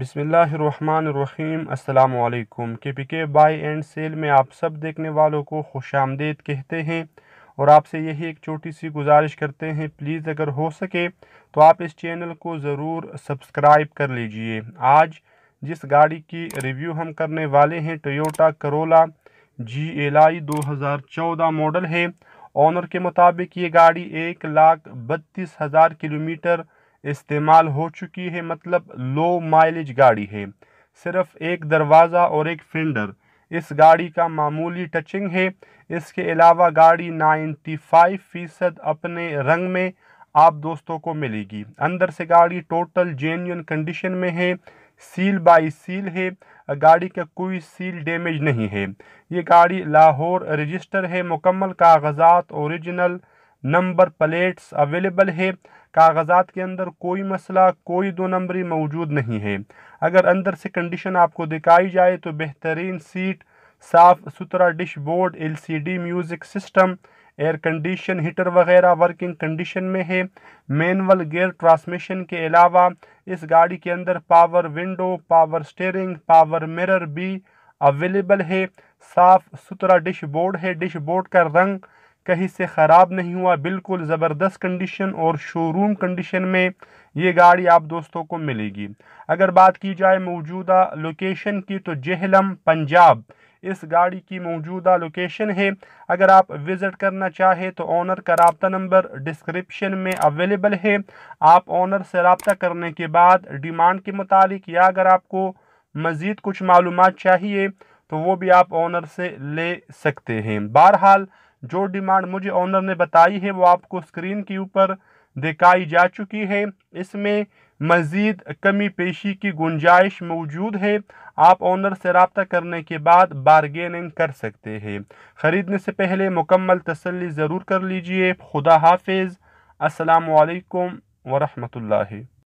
बिसमीम् अल्लाम के पी के बाई एंड सेल में आप सब देखने वालों को खुश आमदेद कहते हैं और आपसे यही एक छोटी सी गुजारिश करते हैं प्लीज़ अगर हो सके तो आप इस चैनल को ज़रूर सब्सक्राइब कर लीजिए आज जिस गाड़ी की रिव्यू हम करने वाले हैं Toyota Corolla G L I दो हज़ार चौदह मॉडल है ऑनर के मुताबिक ये गाड़ी एक लाख बत्तीस हज़ार किलोमीटर इस्तेमाल हो चुकी है मतलब लो माइलेज गाड़ी है सिर्फ एक दरवाज़ा और एक फेंडर इस गाड़ी का मामूली टचिंग है इसके अलावा गाड़ी 95 फीसद अपने रंग में आप दोस्तों को मिलेगी अंदर से गाड़ी टोटल जेन्यून कंडीशन में है सील बाई सील है गाड़ी का कोई सील डैमेज नहीं है ये गाड़ी लाहौर रजिस्टर है मुकम्मल कागजात ओरिजिनल नंबर प्लेट्स अवेलेबल है कागज़ात के अंदर कोई मसला कोई दो नंबरी मौजूद नहीं है अगर अंदर से कंडीशन आपको दिखाई जाए तो बेहतरीन सीट साफ़ सुथरा dashboard LCD music system air condition heater वगैरह वर्किंग कंडीशन में है मैनुअल गियर ट्रांसमिशन के अलावा इस गाड़ी के अंदर power window power steering power mirror भी अवेलेबल है साफ़ सुथरा डिश बोर्ड है डिश बोर्ड का रंग कहीं से ख़राब नहीं हुआ बिल्कुल ज़बरदस्त कंडीशन और शोरूम कंडीशन में ये गाड़ी आप दोस्तों को मिलेगी अगर बात की जाए मौजूदा लोकेशन की तो जहलम पंजाब इस गाड़ी की मौजूदा लोकेशन है अगर आप विज़िट करना चाहे तो ऑनर का रबता नंबर डिस्क्रिप्शन में अवेलेबल है आप ऑनर से रबता करने के बाद डिमांड के मुतालिक या अगर आपको मज़ीद कुछ मालूम चाहिए तो वो भी आप ऑनर से ले सकते हैं बहरहाल जो डिमांड मुझे ऑनर ने बताई है वो आपको स्क्रीन के ऊपर दिखाई जा चुकी है इसमें मज़ीद कमी पेशी की गुंजाइश मौजूद है आप ऑनर से रबता करने के बाद बारगेनिंग कर सकते हैं ख़रीदने से पहले मुकम्मल तसल्ली ज़रूर कर लीजिए खुदा हाफिज़ असलकम ला